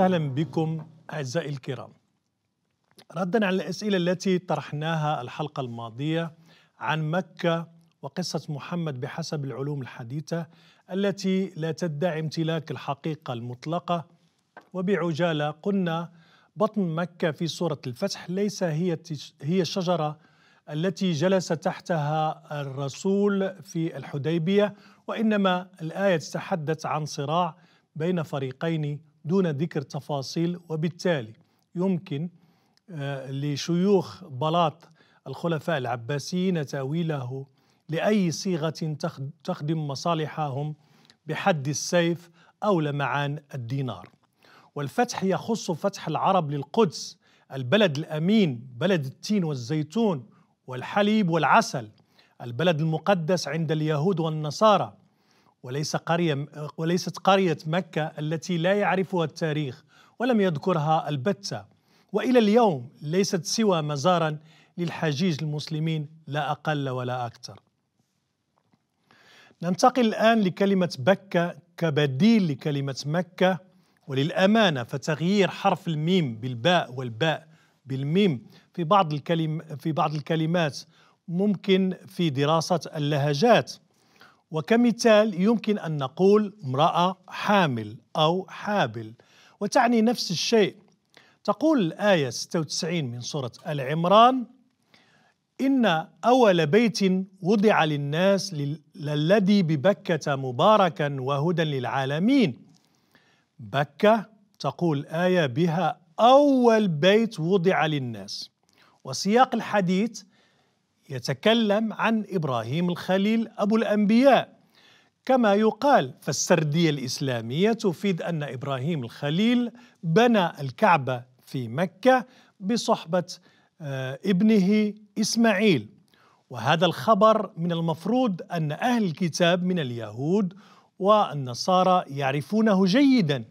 وسهلا بكم أعزائي الكرام ردا على الأسئلة التي طرحناها الحلقة الماضية عن مكة وقصة محمد بحسب العلوم الحديثة التي لا تدعي امتلاك الحقيقة المطلقة وبعجالة قلنا بطن مكة في سورة الفتح ليس هي هي الشجرة التي جلس تحتها الرسول في الحديبية وإنما الآية تتحدث عن صراع بين فريقين دون ذكر تفاصيل وبالتالي يمكن آه، لشيوخ بلاط الخلفاء العباسيين تاويله لاي صيغه تخدم مصالحهم بحد السيف او لمعان الدينار. والفتح يخص فتح العرب للقدس البلد الامين بلد التين والزيتون والحليب والعسل البلد المقدس عند اليهود والنصارى وليس قرية أه، وليست قرية مكة التي لا يعرفها التاريخ ولم يذكرها البتة وإلى اليوم ليست سوى مزارا للحجيج المسلمين لا أقل ولا أكثر ننتقل الآن لكلمة بكة كبديل لكلمة مكة وللأمانة فتغيير حرف الميم بالباء والباء بالميم في بعض الكلم في بعض الكلمات ممكن في دراسة اللهجات وكمثال يمكن أن نقول امرأة حامل أو حابل وتعني نفس الشيء تقول الآية 96 من سورة آل عمران إن أول بيت وضع للناس للذي ببكة مباركا وهدى للعالمين بكة تقول آية بها أول بيت وضع للناس وسياق الحديث يتكلم عن إبراهيم الخليل أبو الأنبياء كما يقال فالسردية الإسلامية تفيد أن إبراهيم الخليل بنى الكعبة في مكة بصحبة آه، ابنه إسماعيل وهذا الخبر من المفروض أن أهل الكتاب من اليهود والنصارى يعرفونه جيدا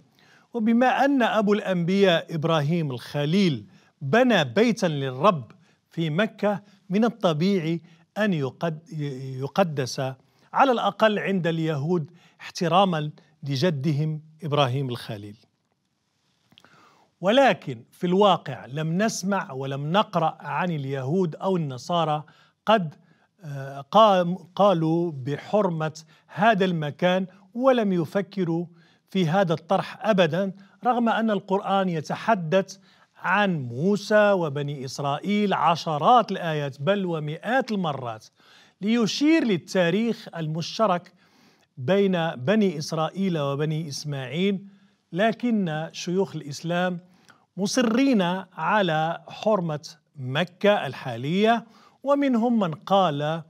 وبما أن أبو الأنبياء إبراهيم الخليل بنى بيتا للرب في مكة من الطبيعي أن يقدس على الأقل عند اليهود احتراما لجدهم إبراهيم الخليل ولكن في الواقع لم نسمع ولم نقرأ عن اليهود أو النصارى قد آه، قالوا بحرمة هذا المكان ولم يفكروا في هذا الطرح أبدا رغم أن القرآن يتحدث عن موسى وبني إسرائيل عشرات الآيات بل ومئات المرات ليشير للتاريخ المشترك بين بني إسرائيل وبني إسماعيل لكن شيوخ الإسلام مصرين على حرمة مكة الحالية ومنهم من قال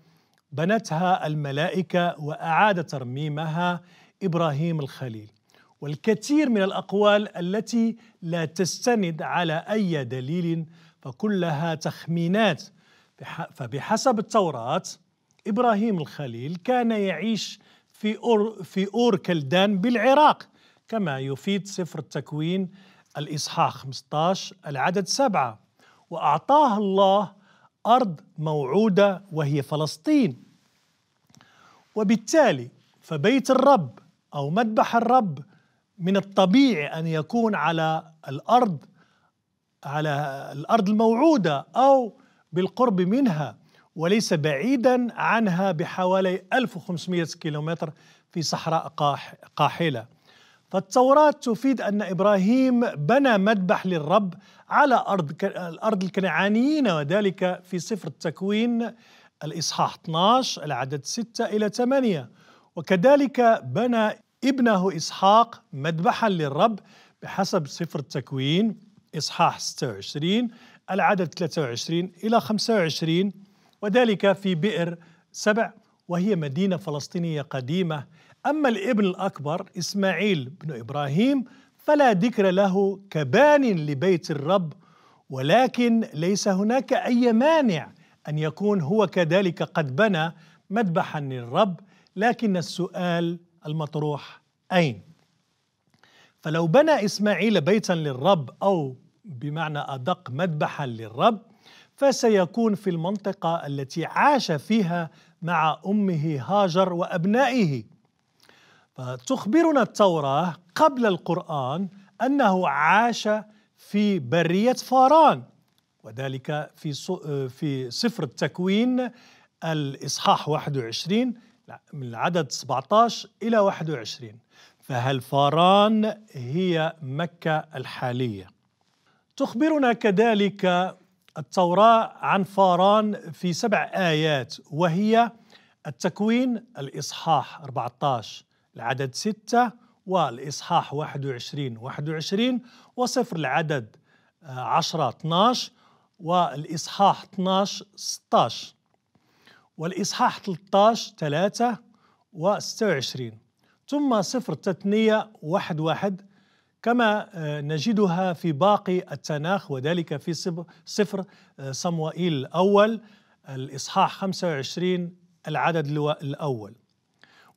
بنتها الملائكة وأعاد ترميمها إبراهيم الخليل والكثير من الأقوال التي لا تستند على أي دليل فكلها تخمينات فبحسب التوراة إبراهيم الخليل كان يعيش في أور, في أور كلدان بالعراق كما يفيد سفر التكوين الإصحاح 15 العدد سبعة وأعطاه الله أرض موعودة وهي فلسطين وبالتالي فبيت الرب أو مذبح الرب من الطبيعي ان يكون على الارض على الارض الموعوده او بالقرب منها وليس بعيدا عنها بحوالي 1500 كيلومتر في صحراء قاحله فالتوراة تفيد أن إبراهيم بنى مذبح للرب على أرض الأرض الكنعانيين وذلك في سفر التكوين الإصحاح 12 العدد 6 إلى 8 وكذلك بنى ابنه إسحاق مذبحا للرب بحسب سفر التكوين إصحاح 26 العدد 23 إلى 25 وذلك في بئر سبع وهي مدينة فلسطينية قديمة أما الابن الأكبر إسماعيل بن إبراهيم فلا ذكر له كبان لبيت الرب ولكن ليس هناك أي مانع أن يكون هو كذلك قد بنى مذبحا للرب لكن السؤال المطروح أين فلو بنى إسماعيل بيتا للرب أو بمعنى أدق مذبحا للرب فسيكون في المنطقة التي عاش فيها مع أمه هاجر وأبنائه فتخبرنا التوراة قبل القرآن أنه عاش في برية فاران وذلك في في سفر التكوين الإصحاح 21 من العدد 17 إلى 21 فهل فاران هي مكة الحالية تخبرنا كذلك التوراة عن فاران في سبع آيات وهي التكوين الإصحاح 14 العدد 6 والإصحاح 21 21 وصفر العدد 10 آه، 12 والإصحاح 12 16 والإصحاح 13 3 و26 ثم سفر التثنية واحد واحد كما آه، نجدها في باقي التناخ وذلك في سفر آه، صموئيل الأول الإصحاح 25 العدد الأول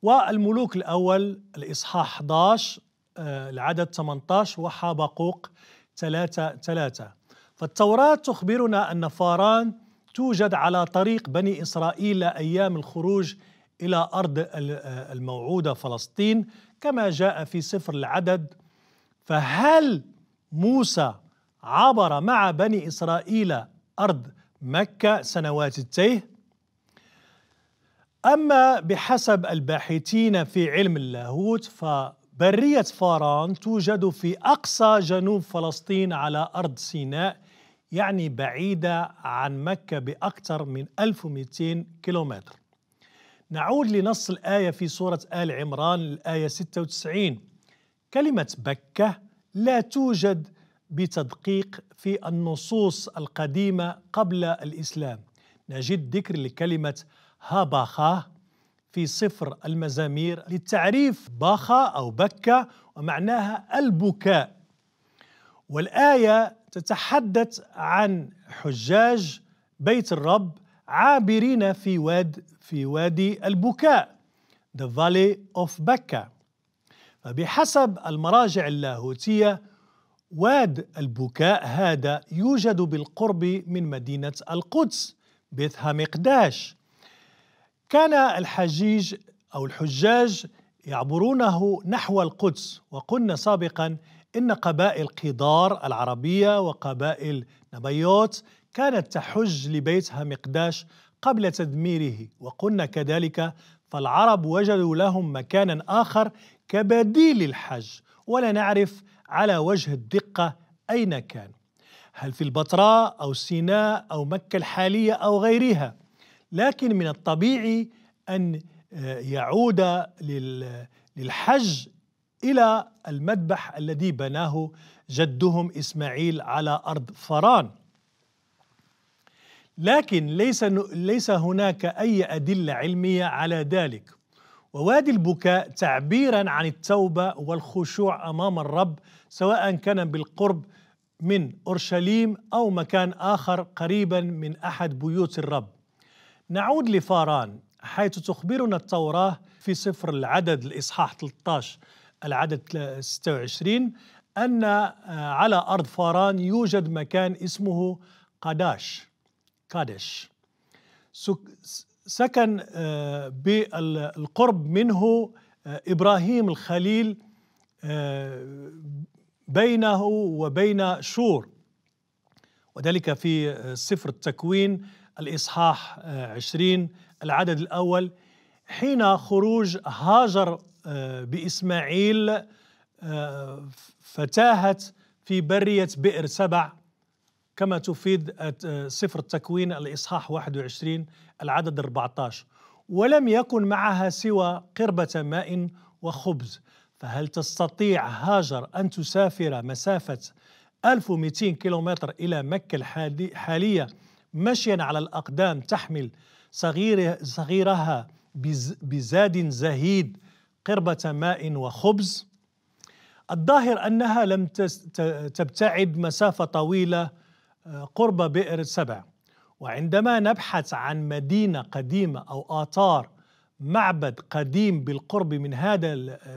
والملوك الأول الإصحاح 11 آه، العدد 18 وحبقوق 3 3 فالتوراة تخبرنا أن فاران توجد على طريق بني إسرائيل أيام الخروج إلى أرض الموعودة فلسطين كما جاء في سفر العدد فهل موسى عبر مع بني إسرائيل أرض مكة سنوات التيه؟ أما بحسب الباحثين في علم اللاهوت فبرية فاران توجد في أقصى جنوب فلسطين على أرض سيناء يعني بعيدة عن مكة بأكثر من 1200 كيلومتر نعود لنص الآية في سورة آل عمران الآية 96 كلمة بكة لا توجد بتدقيق في النصوص القديمة قبل الإسلام نجد ذكر لكلمة هاباخا في سفر المزامير للتعريف باخا أو بكة ومعناها البكاء والآية تتحدث عن حجاج بيت الرب عابرين في واد في وادي البكاء The Valley of Baca فبحسب المراجع اللاهوتية واد البكاء هذا يوجد بالقرب من مدينة القدس بيت مقداش كان الحجيج أو الحجاج يعبرونه نحو القدس وقلنا سابقا إن قبائل قدار العربية وقبائل نبيوت كانت تحج لبيتها مقداش قبل تدميره وقلنا كذلك فالعرب وجدوا لهم مكانا آخر كبديل الحج ولا نعرف على وجه الدقة أين كان هل في البتراء أو سيناء أو مكة الحالية أو غيرها لكن من الطبيعي أن آه، يعود للحج إلى المذبح الذي بناه جدهم إسماعيل على أرض فران لكن ليس ليس هناك أي أدلة علمية على ذلك ووادي البكاء تعبيرا عن التوبة والخشوع أمام الرب سواء كان بالقرب من أورشليم أو مكان آخر قريبا من أحد بيوت الرب نعود لفاران حيث تخبرنا التوراة في سفر العدد الإصحاح 13 العدد 26 أن آه، على أرض فاران يوجد مكان اسمه قداش قادش سكن آه، بالقرب منه آه، إبراهيم الخليل بينه وبين شور وذلك في سفر التكوين الإصحاح 20 العدد الأول حين خروج هاجر آه، بإسماعيل آه، فتاهت في برية بئر سبع كما تفيد آه، سفر التكوين الإصحاح 21 العدد 14 ولم يكن معها سوى قربة ماء وخبز فهل تستطيع هاجر أن تسافر مسافة 1200 كيلومتر إلى مكة الحالية مشيا على الأقدام تحمل صغير صغيرها بزاد زهيد قربة ماء وخبز الظاهر أنها لم تبتعد مسافة طويلة آه، قرب بئر سبع وعندما نبحث عن مدينة قديمة أو آثار معبد قديم بالقرب من هذا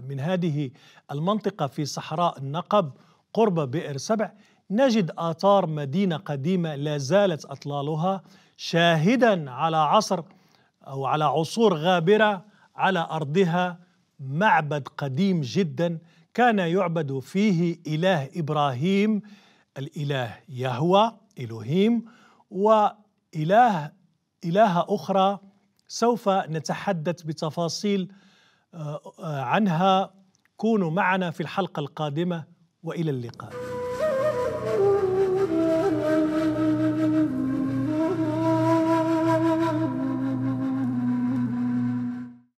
من هذه المنطقة في صحراء النقب قرب بئر سبع نجد آثار مدينة قديمة لا زالت أطلالها شاهدا على عصر أو على عصور غابرة على أرضها معبد قديم جدا كان يعبد فيه إله إبراهيم الإله يهوى إلهيم وإله إلهة أخرى سوف نتحدث بتفاصيل آه، آه، عنها كونوا معنا في الحلقة القادمة وإلى اللقاء